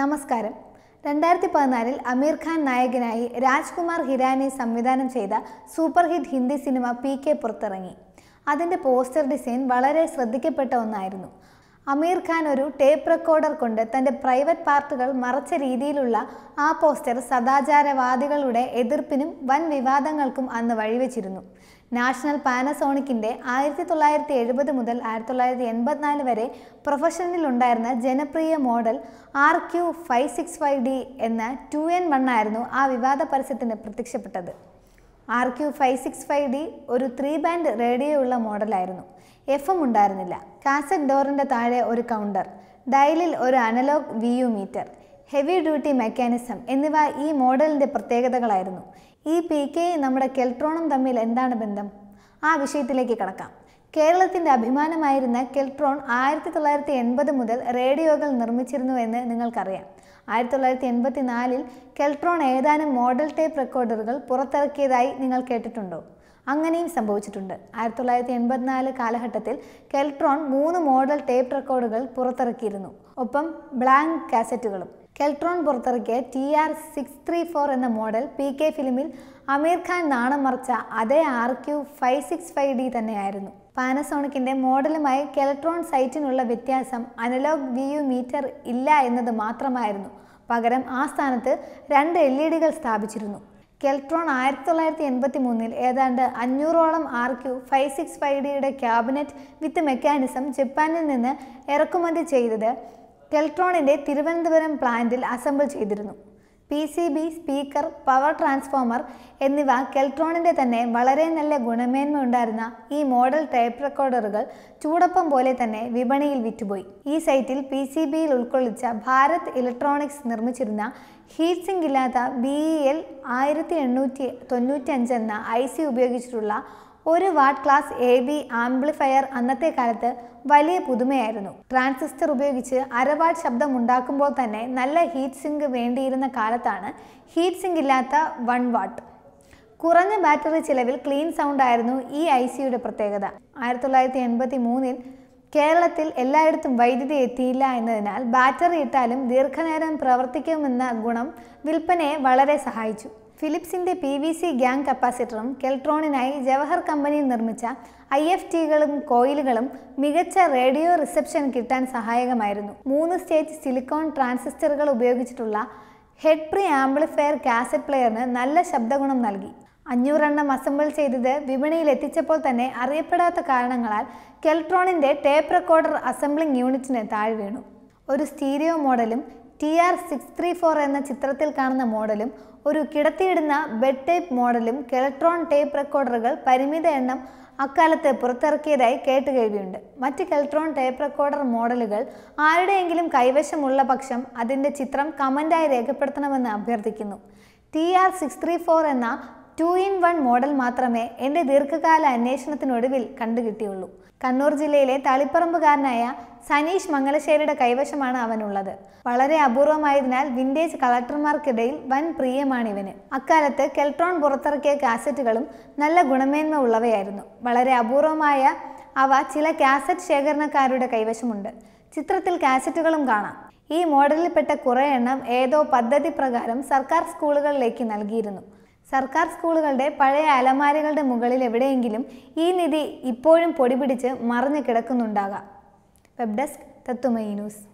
നമസ്കാരം രണ്ടായിരത്തി പതിനാലിൽ അമീർ ഖാൻ നായകനായി രാജ്കുമാർ ഹിരാനി സംവിധാനം ചെയ്ത super hit Hindi cinema P K പുറത്തിറങ്ങി അതിൻ്റെ പോസ്റ്റർ ഡിസൈൻ വളരെ ശ്രദ്ധിക്കപ്പെട്ട ഒന്നായിരുന്നു അമീർ ഖാൻ ഒരു ടേപ്പ് റെക്കോർഡർ കൊണ്ട് തൻ്റെ പ്രൈവറ്റ് പാർട്ടുകൾ മറച്ച രീതിയിലുള്ള ആ പോസ്റ്റർ സദാചാരവാദികളുടെ എതിർപ്പിനും വൻ വിവാദങ്ങൾക്കും അന്ന് വഴിവെച്ചിരുന്നു നാഷണൽ പാനസോണിക്കിൻ്റെ ആയിരത്തി തൊള്ളായിരത്തി എഴുപത് മുതൽ ആയിരത്തി തൊള്ളായിരത്തി എൺപത്തിനാല് വരെ പ്രൊഫഷനിലുണ്ടായിരുന്ന ജനപ്രിയ model R Q five six five D എന്ന ടു എൻ വൺ ആയിരുന്നു ആ വിവാദ പരസ്യത്തിന് പ്രത്യക്ഷപ്പെട്ടത് R Q five six five D ഒരു ത്രീ ബാൻഡ് റേഡിയോ ഉള്ള മോഡലായിരുന്നു എഫ് എം ഉണ്ടായിരുന്നില്ല കാസറ്റ് ഡോറിൻ്റെ താഴെ ഒരു കൗണ്ടർ ഡയലിൽ ഒരു analog V U meter heavy duty mechanism എന്നിവ ഈ മോഡലിൻ്റെ പ്രത്യേകതകളായിരുന്നു ഈ പി കെ നമ്മുടെ കെൽട്രോണും തമ്മിൽ എന്താണ് ബന്ധം ആ വിഷയത്തിലേക്ക് കടക്കാം കേരളത്തിൻ്റെ അഭിമാനമായിരുന്ന കെൽട്രോൺ ആയിരത്തി തൊള്ളായിരത്തി എൺപത് മുതൽ റേഡിയോകൾ എന്ന് നിങ്ങൾക്കറിയാം ആയിരത്തി തൊള്ളായിരത്തി എൺപത്തി നാലിൽ കെൽട്രോൺ ഏതാനും മോഡൽ ടേപ്പ് റെക്കോർഡറുകൾ പുറത്തിറക്കിയതായി നിങ്ങൾ കേട്ടിട്ടുണ്ടോ അങ്ങനെയും സംഭവിച്ചിട്ടുണ്ട് ആയിരത്തി തൊള്ളായിരത്തി എൺപത്തിനാല് കാലഘട്ടത്തിൽ കെൽട്രോൺ മൂന്ന് മോഡൽ ടേപ്പ് റെക്കോർഡുകൾ പുറത്തിറക്കിയിരുന്നു ഒപ്പം ബ്ലാങ്ക് കാസറ്റുകളും കെൽട്രോൺ പുറത്തിറക്കിയ T R six three four എന്ന മോഡൽ പി കെ ഫിലിമിൽ അമീർ ഖാൻ നാണം മറിച്ച അതേ R Q five six five D തന്നെയായിരുന്നു പാനസോണിക്കിൻ്റെ മോഡലുമായി കെൽട്രോൺ സൈറ്റിനുള്ള വ്യത്യാസം അനലോഗ് വി യു മീറ്റർ ഇല്ല എന്നത് മാത്രമായിരുന്നു പകരം ആ സ്ഥാനത്ത് രണ്ട് എൽ ഇ ഡികൾ സ്ഥാപിച്ചിരുന്നു കെൽട്രോൺ ആയിരത്തി തൊള്ളായിരത്തി എൺപത്തി മൂന്നിൽ ഏതാണ്ട് അഞ്ഞൂറോളം R Q five six five ഡിയുടെ ക്യാബിനറ്റ് വിത്ത് മെക്കാനിസം ജപ്പാനിൽ നിന്ന് ഇറക്കുമതി ചെയ്തത് കെൽട്രോണിൻ്റെ തിരുവനന്തപുരം പ്ലാന്റിൽ അസംബിൾ ചെയ്തിരുന്നു P C B speaker power transformer എന്നിവ കെൽട്രോണിൻ്റെ തന്നെ വളരെ നല്ല ഗുണമേന്മയുണ്ടായിരുന്ന ഈ മോഡൽ ടൈപ്പ് റെക്കോർഡറുകൾ ചൂടപ്പം പോലെ തന്നെ വിപണിയിൽ വിറ്റുപോയി ഈ സൈറ്റിൽ പി സി ബിയിൽ ഉൾക്കൊള്ളിച്ച ഭാരത് ഇലക്ട്രോണിക്സ് നിർമ്മിച്ചിരുന്ന ഹീറ്റ് സിങ്ക് ഇല്ലാത്ത ബി ഇ എൽ ആയിരത്തി എണ്ണൂറ്റി തൊണ്ണൂറ്റി അഞ്ച് എന്ന ഐ സി ഉപയോഗിച്ചിട്ടുള്ള ഒരു watt class A B amplifier അന്നത്തെ കാലത്ത് വലിയ പുതുമയായിരുന്നു ട്രാൻസിസ്റ്റർ ഉപയോഗിച്ച് അരവാട്ട് ശബ്ദം ഉണ്ടാക്കുമ്പോൾ തന്നെ നല്ല ഹീറ്റ് സിങ്ക് വേണ്ടിയിരുന്ന കാലത്താണ് ഹീറ്റ് സിങ്ക് ഇല്ലാത്ത വൺ വാട്ട് കുറഞ്ഞ ബാറ്ററി ചിലവിൽ ക്ലീൻ സൗണ്ട് ആയിരുന്നു ഈ ഐ സിയുടെ പ്രത്യേകത ആയിരത്തി തൊള്ളായിരത്തി എൺപത്തി മൂന്നിൽ കേരളത്തിൽ എല്ലായിടത്തും വൈദ്യുതി എത്തിയില്ല എന്നതിനാൽ ബാറ്ററി ഇട്ടാലും ദീർഘനേരം പ്രവർത്തിക്കുമെന്ന ഗുണം വിൽപ്പനയെ വളരെ സഹായിച്ചു ഫിലിപ്സിൻ്റെ പി വി സി ഗ്യാങ് കപ്പാസിറ്ററും കെൽട്രോണിനായി ജവഹർ കമ്പനി നിർമ്മിച്ച ഐ എഫ് ടികളും കോയിലുകളും മികച്ച റേഡിയോ റിസപ്ഷൻ കിട്ടാൻ സഹായകമായിരുന്നു മൂന്ന് സ്റ്റേജ് സിലിക്കോൺ ട്രാൻസിസ്റ്ററുകൾ ഉപയോഗിച്ചിട്ടുള്ള ഹെഡ് പ്രീ ആംപ്ലിഫയർ കാസറ്റ് പ്ലെയറിന് നല്ല ശബ്ദഗുണം നൽകി അഞ്ഞൂറെണ്ണം അസംബിൾ ചെയ്തത് വിപണിയിൽ എത്തിച്ചപ്പോൾ തന്നെ അറിയപ്പെടാത്ത കാരണങ്ങളാൽ കെൽട്രോണിൻ്റെ ടേപ്പ് റെക്കോർഡർ അസംബ്ലിംഗ് യൂണിറ്റിന് താഴെ വീണു ഒരു സ്റ്റീരിയോ മോഡലും T R six three four എന്ന ചിത്രത്തിൽ കാണുന്ന മോഡലും ഒരു കിടത്തിയിടുന്ന ബെഡ് ടൈപ്പ് മോഡലും കെലക്ട്രോൺ ടേപ്പ് റെക്കോർഡറുകൾ പരിമിത എണ്ണം അക്കാലത്ത് പുറത്തിറക്കിയതായി കേട്ടുകേൾവിയുണ്ട് മറ്റ് കെൽട്രോൺ ടേപ്പ് റെക്കോർഡർ മോഡലുകൾ ആരുടെയെങ്കിലും കൈവശമുള്ള പക്ഷം അതിൻ്റെ ചിത്രം കമൻ്റായി രേഖപ്പെടുത്തണമെന്ന് അഭ്യർത്ഥിക്കുന്നു T R six three four എന്ന ടു ഇൻ വൺ മോഡൽ മാത്രമേ എൻ്റെ ദീർഘകാല അന്വേഷണത്തിനൊടുവിൽ കണ്ടുകിട്ടിയുള്ളൂ കണ്ണൂർ ജില്ലയിലെ തളിപ്പറമ്പുകാരനായ സനീഷ് മംഗലശ്ശേരിയുടെ കൈവശമാണ് അവനുള്ളത് വളരെ അപൂർവമായതിനാൽ വിന്റേജ് കളക്ടർമാർക്കിടയിൽ വൻ ഇവന് അക്കാലത്ത് കെൽട്രോൺ പുറത്തിറക്കിയ കാസറ്റുകളും നല്ല ഗുണമേന്മ ഉള്ളവയായിരുന്നു വളരെ അപൂർവമായ അവ ചില കാസറ്റ് ശേഖരണക്കാരുടെ കൈവശമുണ്ട് ചിത്രത്തിൽ കാസറ്റുകളും കാണാം ഈ മോഡലിൽപ്പെട്ട കുറേ എണ്ണം ഏതോ പദ്ധതി പ്രകാരം സർക്കാർ സ്കൂളുകളിലേക്ക് നൽകിയിരുന്നു സർക്കാർ സ്കൂളുകളുടെ പഴയ അലമാരകളുടെ മുകളിൽ എവിടെയെങ്കിലും ഈ നിധി ഇപ്പോഴും പൊടിപിടിച്ച് മറിഞ്ഞു കിടക്കുന്നുണ്ടാകാം വെബ് ഡെസ്ക് തത്തുമയി ന്യൂസ്